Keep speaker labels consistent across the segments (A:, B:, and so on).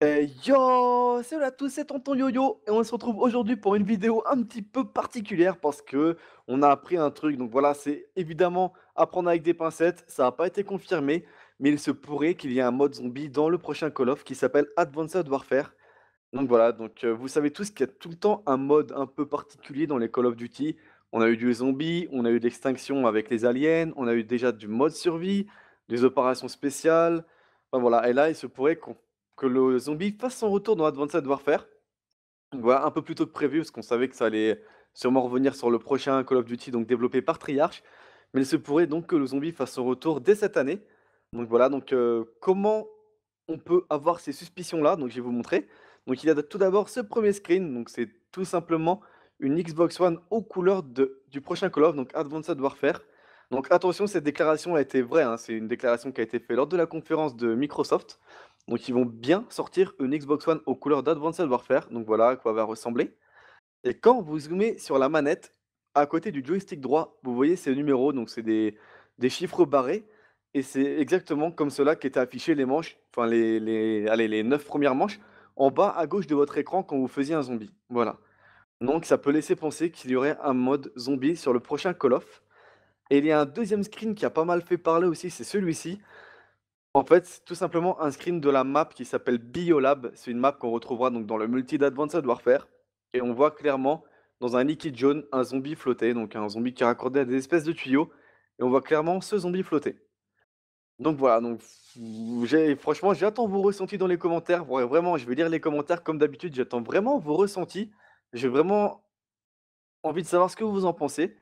A: Eh, yo salut à tous, c'est Tonton yo et on se retrouve aujourd'hui pour une vidéo un petit peu particulière parce que on a appris un truc. Donc voilà, c'est évidemment apprendre avec des pincettes, ça n'a pas été confirmé, mais il se pourrait qu'il y ait un mode zombie dans le prochain Call of qui s'appelle Advanced Warfare. Donc voilà, donc euh, vous savez tous qu'il y a tout le temps un mode un peu particulier dans les Call of Duty. On a eu du zombie, on a eu de l'extinction avec les aliens, on a eu déjà du mode survie, des opérations spéciales. Enfin voilà, et là il se pourrait qu'on que le zombie fasse son retour dans Advanced Warfare. voilà, un peu plus tôt que prévu, parce qu'on savait que ça allait sûrement revenir sur le prochain Call of Duty, donc développé par Triarch. Mais il se pourrait donc que le zombie fasse son retour dès cette année. Donc voilà, donc euh, comment on peut avoir ces suspicions-là Donc je vais vous montrer. Donc il y a tout d'abord ce premier screen, donc c'est tout simplement une Xbox One aux couleurs du prochain Call of, donc Advanced Warfare. Donc attention, cette déclaration a été vraie. Hein. C'est une déclaration qui a été faite lors de la conférence de Microsoft. Donc ils vont bien sortir une Xbox One aux couleurs d'Advanced Warfare. Donc voilà à quoi va ressembler. Et quand vous zoomez sur la manette, à côté du joystick droit, vous voyez ces numéros. Donc c'est des, chiffres barrés. Et c'est exactement comme cela qu'étaient affichés les manches, enfin les, les, les 9 premières manches, en bas à gauche de votre écran quand vous faisiez un zombie. Voilà. Donc ça peut laisser penser qu'il y aurait un mode zombie sur le prochain Call of. Et il y a un deuxième screen qui a pas mal fait parler aussi, c'est celui-ci. En fait, c'est tout simplement un screen de la map qui s'appelle Biolab. C'est une map qu'on retrouvera donc dans le multi d'Advanced Warfare. Et on voit clairement, dans un liquide jaune, un zombie flotter, donc un zombie qui est raccordé à des espèces de tuyaux. Et on voit clairement ce zombie flotter. Donc voilà, donc franchement, j'attends vos ressentis dans les commentaires. Vraiment, je vais lire les commentaires comme d'habitude. J'attends vraiment vos ressentis. J'ai vraiment envie de savoir ce que vous en pensez.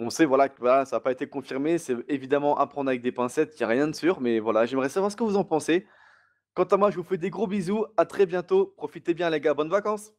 A: On sait voilà, que bah, ça n'a pas été confirmé. C'est évidemment à prendre avec des pincettes. Il n'y a rien de sûr. Mais voilà, j'aimerais savoir ce que vous en pensez. Quant à moi, je vous fais des gros bisous. À très bientôt. Profitez bien, les gars. Bonnes vacances.